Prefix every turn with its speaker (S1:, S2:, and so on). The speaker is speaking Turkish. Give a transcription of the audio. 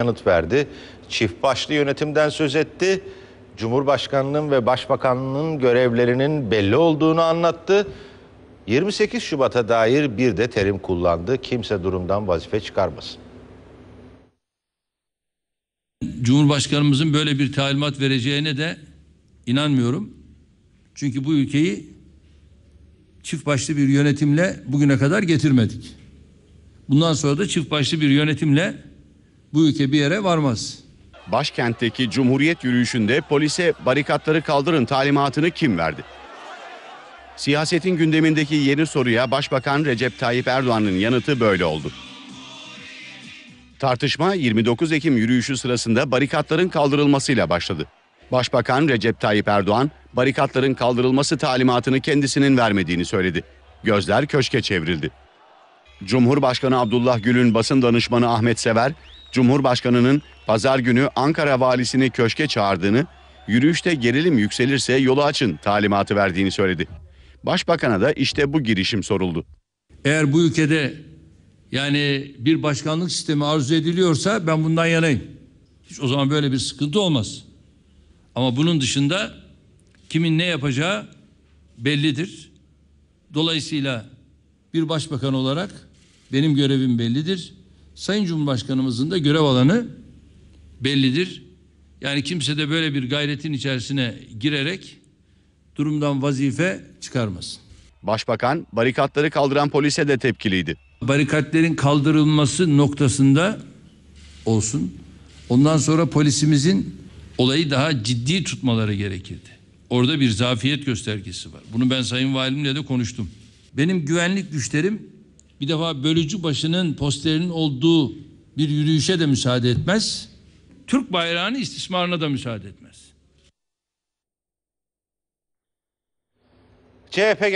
S1: yanıt verdi. Çift başlı yönetimden söz etti. Cumhurbaşkanının ve Başbakanının görevlerinin belli olduğunu anlattı. 28 Şubat'a dair bir de terim kullandı. Kimse durumdan vazife çıkarmasın.
S2: Cumhurbaşkanımızın böyle bir talimat vereceğine de inanmıyorum. Çünkü bu ülkeyi çift başlı bir yönetimle bugüne kadar getirmedik.
S3: Bundan sonra da çift başlı bir yönetimle bu ülke bir yere varmaz. Başkentteki Cumhuriyet yürüyüşünde polise barikatları kaldırın talimatını kim verdi? Siyasetin gündemindeki yeni soruya Başbakan Recep Tayyip Erdoğan'ın yanıtı böyle oldu. Tartışma 29 Ekim yürüyüşü sırasında barikatların kaldırılmasıyla başladı. Başbakan Recep Tayyip Erdoğan barikatların kaldırılması talimatını kendisinin vermediğini söyledi. Gözler köşke çevrildi. Cumhurbaşkanı Abdullah Gül'ün basın danışmanı Ahmet Sever, Cumhurbaşkanının pazar günü Ankara valisini köşke çağırdığını, yürüyüşte gerilim yükselirse yolu açın talimatı verdiğini söyledi. Başbakan'a da işte bu girişim soruldu.
S2: Eğer bu ülkede yani bir başkanlık sistemi arzu ediliyorsa ben bundan yanayım. Hiç o zaman böyle bir sıkıntı olmaz. Ama bunun dışında kimin ne yapacağı bellidir. Dolayısıyla bir başbakan olarak benim görevim bellidir. Sayın Cumhurbaşkanımızın da görev alanı bellidir. Yani kimse de böyle bir gayretin içerisine
S3: girerek durumdan vazife çıkarmasın. Başbakan barikatları kaldıran polise de tepkiliydi.
S2: Barikatların kaldırılması noktasında olsun. Ondan sonra polisimizin olayı daha ciddi tutmaları gerekirdi. Orada bir zafiyet göstergesi var. Bunu ben Sayın Valimle de konuştum. Benim güvenlik güçlerim bir defa bölücü başının posterinin olduğu bir yürüyüşe de müsaade etmez. Türk bayrağını istismarına da müsaade etmez. CHP